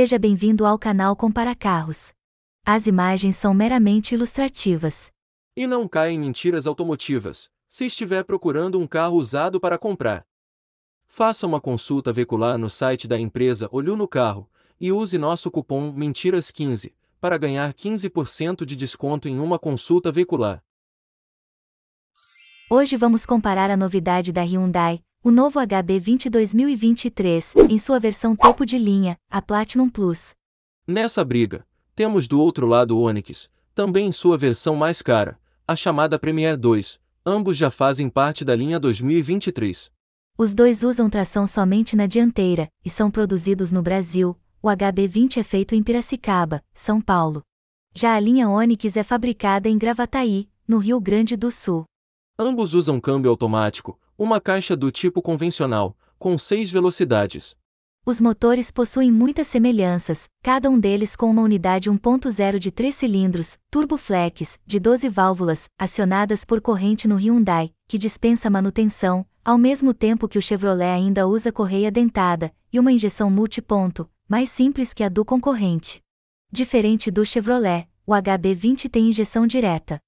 Seja bem-vindo ao canal Compara Carros. As imagens são meramente ilustrativas. E não caia em mentiras automotivas, se estiver procurando um carro usado para comprar. Faça uma consulta veicular no site da empresa Olho no Carro e use nosso cupom Mentiras15 para ganhar 15% de desconto em uma consulta veicular. Hoje vamos comparar a novidade da Hyundai o novo HB20 2023, em sua versão topo de linha, a Platinum Plus. Nessa briga, temos do outro lado o Onix, também em sua versão mais cara, a chamada Premier 2, ambos já fazem parte da linha 2023. Os dois usam tração somente na dianteira e são produzidos no Brasil. O HB20 é feito em Piracicaba, São Paulo. Já a linha Onix é fabricada em Gravataí, no Rio Grande do Sul. Ambos usam câmbio automático, uma caixa do tipo convencional, com seis velocidades. Os motores possuem muitas semelhanças, cada um deles com uma unidade 1.0 de 3 cilindros, turboflex, de 12 válvulas, acionadas por corrente no Hyundai, que dispensa manutenção, ao mesmo tempo que o Chevrolet ainda usa correia dentada e uma injeção multiponto, mais simples que a do concorrente. Diferente do Chevrolet, o HB20 tem injeção direta.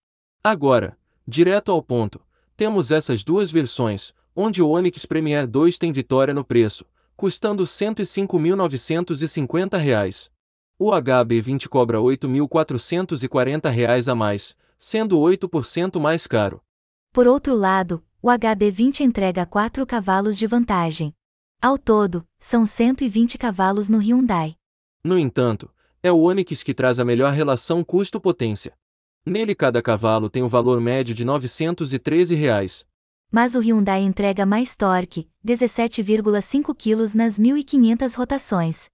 Agora, direto ao ponto, temos essas duas versões, onde o Onix Premier 2 tem vitória no preço, custando R$ 105.950. O HB20 cobra R$ 8.440 a mais, sendo 8% mais caro. Por outro lado, o HB20 entrega 4 cavalos de vantagem. Ao todo, são 120 cavalos no Hyundai. No entanto, é o Onix que traz a melhor relação custo-potência, Nele cada cavalo tem um valor médio de R$ 913. Reais. Mas o Hyundai entrega mais torque, 17,5 kg nas 1.500 rotações.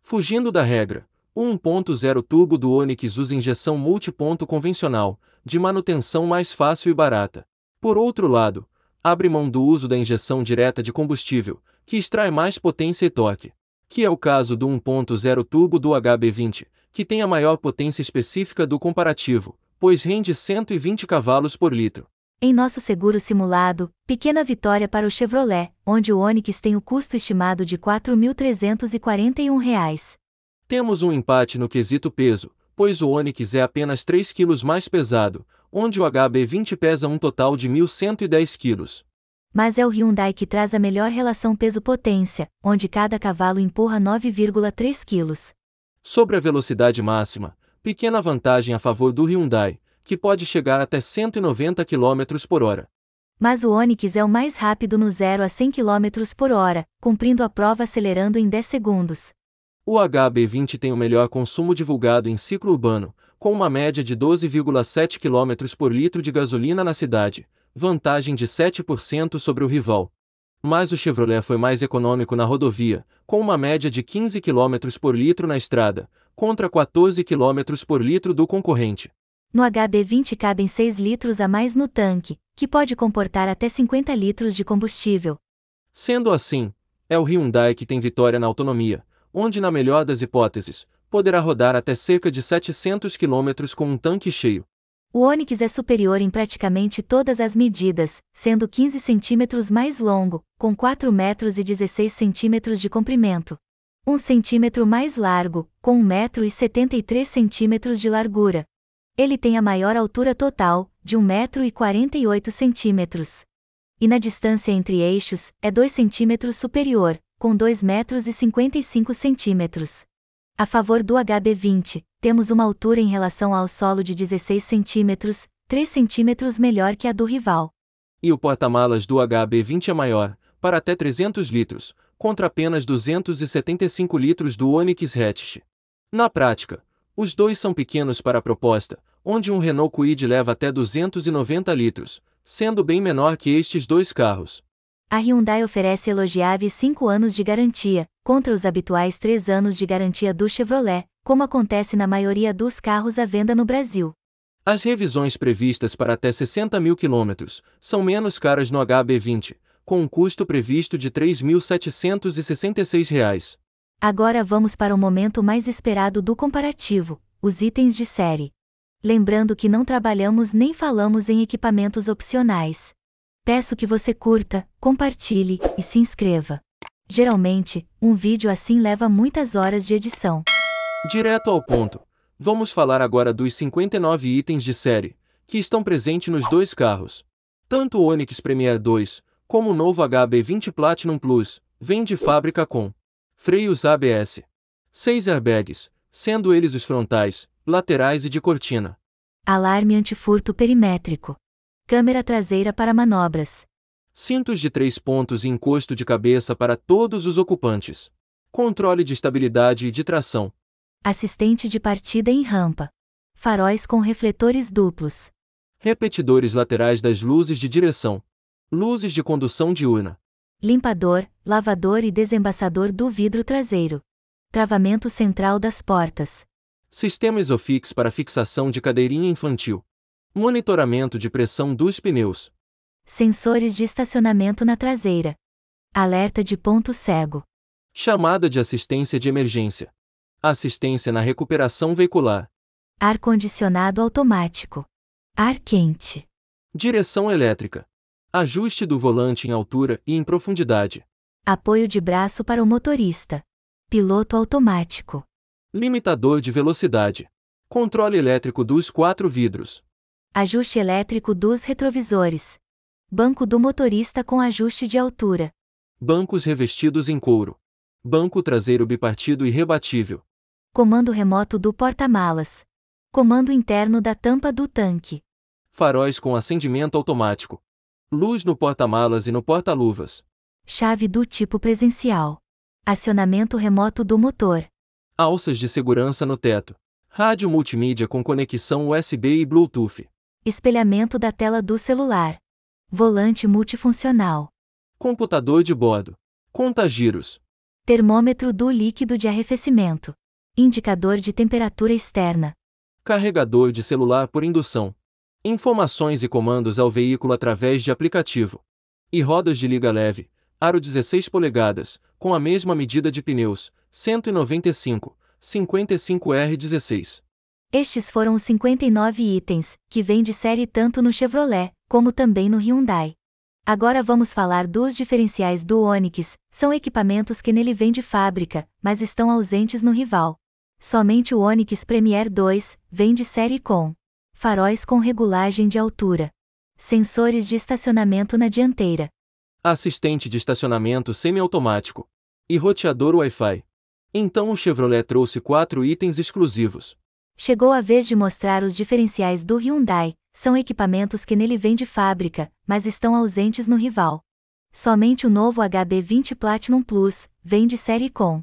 Fugindo da regra, o 1.0 turbo do Onix usa injeção multiponto convencional, de manutenção mais fácil e barata. Por outro lado, abre mão do uso da injeção direta de combustível, que extrai mais potência e torque, que é o caso do 1.0 turbo do HB20, que tem a maior potência específica do comparativo, pois rende 120 cavalos por litro. Em nosso seguro simulado, pequena vitória para o Chevrolet, onde o Onix tem o custo estimado de R$ 4.341. Temos um empate no quesito peso, pois o Onix é apenas 3 kg mais pesado, onde o HB20 pesa um total de 1.110 kg. Mas é o Hyundai que traz a melhor relação peso-potência, onde cada cavalo empurra 9,3 kg. Sobre a velocidade máxima, Pequena vantagem a favor do Hyundai, que pode chegar até 190 km por hora. Mas o Onix é o mais rápido no 0 a 100 km por hora, cumprindo a prova acelerando em 10 segundos. O HB20 tem o melhor consumo divulgado em ciclo urbano, com uma média de 12,7 km por litro de gasolina na cidade, vantagem de 7% sobre o rival, mas o Chevrolet foi mais econômico na rodovia, com uma média de 15 km por litro na estrada, contra 14 km por litro do concorrente. No HB20 cabem 6 litros a mais no tanque, que pode comportar até 50 litros de combustível. Sendo assim, é o Hyundai que tem vitória na autonomia, onde, na melhor das hipóteses, poderá rodar até cerca de 700 km com um tanque cheio, o Onix é superior em praticamente todas as medidas, sendo 15 centímetros mais longo, com 4 metros e 16 centímetros de comprimento. 1 centímetro mais largo, com 1 metro e 73 centímetros de largura. Ele tem a maior altura total, de 1 centímetros. E na distância entre eixos, é 2 centímetros superior, com 2 metros. e 55 A favor do HB20, temos uma altura em relação ao solo de 16 centímetros, 3 centímetros melhor que a do rival. E o porta-malas do HB20 é maior, para até 300 litros, contra apenas 275 litros do Onix Hatch. Na prática, os dois são pequenos para a proposta, onde um Renault Kwid leva até 290 litros, sendo bem menor que estes dois carros. A Hyundai oferece elogiáveis 5 anos de garantia, contra os habituais 3 anos de garantia do Chevrolet, como acontece na maioria dos carros à venda no Brasil. As revisões previstas para até 60 mil quilômetros são menos caras no HB20, com um custo previsto de R$ 3.766. Agora vamos para o momento mais esperado do comparativo, os itens de série. Lembrando que não trabalhamos nem falamos em equipamentos opcionais. Peço que você curta, compartilhe e se inscreva. Geralmente, um vídeo assim leva muitas horas de edição. Direto ao ponto. Vamos falar agora dos 59 itens de série, que estão presentes nos dois carros. Tanto o Onix Premier 2, como o novo HB20 Platinum Plus, vem de fábrica com freios ABS, seis airbags, sendo eles os frontais, laterais e de cortina. Alarme antifurto perimétrico. Câmera traseira para manobras. Cintos de três pontos e encosto de cabeça para todos os ocupantes. Controle de estabilidade e de tração. Assistente de partida em rampa. Faróis com refletores duplos. Repetidores laterais das luzes de direção. Luzes de condução diurna. Limpador, lavador e desembaçador do vidro traseiro. Travamento central das portas. Sistema Isofix para fixação de cadeirinha infantil. Monitoramento de pressão dos pneus. Sensores de estacionamento na traseira. Alerta de ponto cego. Chamada de assistência de emergência assistência na recuperação veicular, ar-condicionado automático, ar quente, direção elétrica, ajuste do volante em altura e em profundidade, apoio de braço para o motorista, piloto automático, limitador de velocidade, controle elétrico dos quatro vidros, ajuste elétrico dos retrovisores, banco do motorista com ajuste de altura, bancos revestidos em couro, banco traseiro bipartido e rebatível, comando remoto do porta-malas, comando interno da tampa do tanque, faróis com acendimento automático, luz no porta-malas e no porta-luvas, chave do tipo presencial, acionamento remoto do motor, alças de segurança no teto, rádio multimídia com conexão USB e Bluetooth, espelhamento da tela do celular, volante multifuncional, computador de bordo, conta giros, termômetro do líquido de arrefecimento. Indicador de temperatura externa. Carregador de celular por indução. Informações e comandos ao veículo através de aplicativo. E rodas de liga leve, aro 16 polegadas, com a mesma medida de pneus, 195, 55R16. Estes foram os 59 itens que vêm de série tanto no Chevrolet como também no Hyundai. Agora vamos falar dos diferenciais do Onix, são equipamentos que nele vem de fábrica, mas estão ausentes no rival. Somente o Onix Premier 2 vem de série com faróis com regulagem de altura, sensores de estacionamento na dianteira, assistente de estacionamento semiautomático e roteador Wi-Fi. Então o Chevrolet trouxe quatro itens exclusivos. Chegou a vez de mostrar os diferenciais do Hyundai. São equipamentos que nele vem de fábrica, mas estão ausentes no rival. Somente o novo HB20 Platinum Plus vem de série com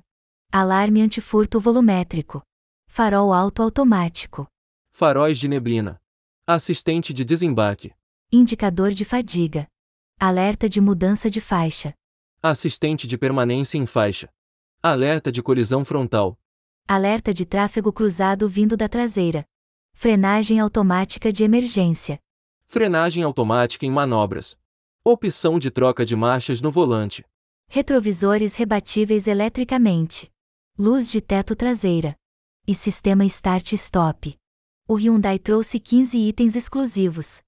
Alarme antifurto volumétrico. Farol alto automático. Faróis de neblina. Assistente de desembarque. Indicador de fadiga. Alerta de mudança de faixa. Assistente de permanência em faixa. Alerta de colisão frontal. Alerta de tráfego cruzado vindo da traseira. Frenagem automática de emergência. Frenagem automática em manobras. Opção de troca de marchas no volante. Retrovisores rebatíveis eletricamente luz de teto traseira e sistema start-stop. O Hyundai trouxe 15 itens exclusivos.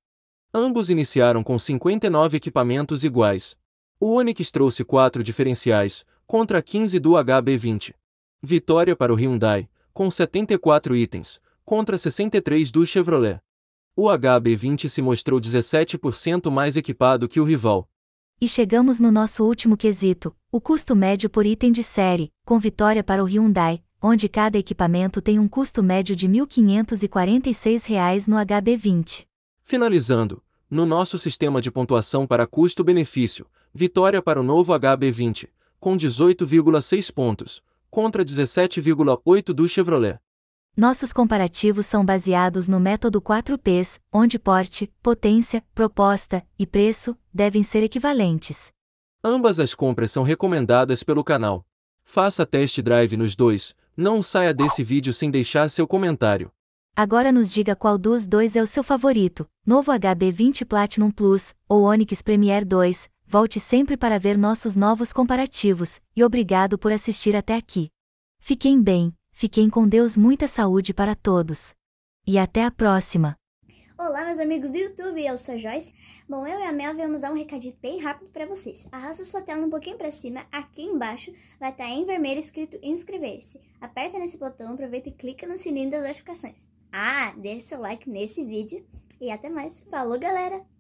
Ambos iniciaram com 59 equipamentos iguais. O Onix trouxe 4 diferenciais, contra 15 do HB20. Vitória para o Hyundai, com 74 itens, contra 63 do Chevrolet. O HB20 se mostrou 17% mais equipado que o rival, e chegamos no nosso último quesito, o custo médio por item de série, com vitória para o Hyundai, onde cada equipamento tem um custo médio de R$ 1.546 no HB20. Finalizando, no nosso sistema de pontuação para custo-benefício, vitória para o novo HB20, com 18,6 pontos, contra 17,8 do Chevrolet. Nossos comparativos são baseados no método 4Ps, onde porte, potência, proposta e preço devem ser equivalentes. Ambas as compras são recomendadas pelo canal. Faça test drive nos dois, não saia desse vídeo sem deixar seu comentário. Agora nos diga qual dos dois é o seu favorito, novo HB20 Platinum Plus ou Onix Premier 2. Volte sempre para ver nossos novos comparativos, e obrigado por assistir até aqui. Fiquem bem. Fiquem com Deus, muita saúde para todos. E até a próxima! Olá, meus amigos do YouTube, eu sou a Joyce. Bom, eu e a Mel vamos dar um recadinho bem rápido para vocês. Arrasta sua tela um pouquinho para cima, aqui embaixo vai estar tá em vermelho escrito inscrever-se. Aperta nesse botão, aproveita e clica no sininho das notificações. Ah, deixe seu like nesse vídeo e até mais. Falou, galera!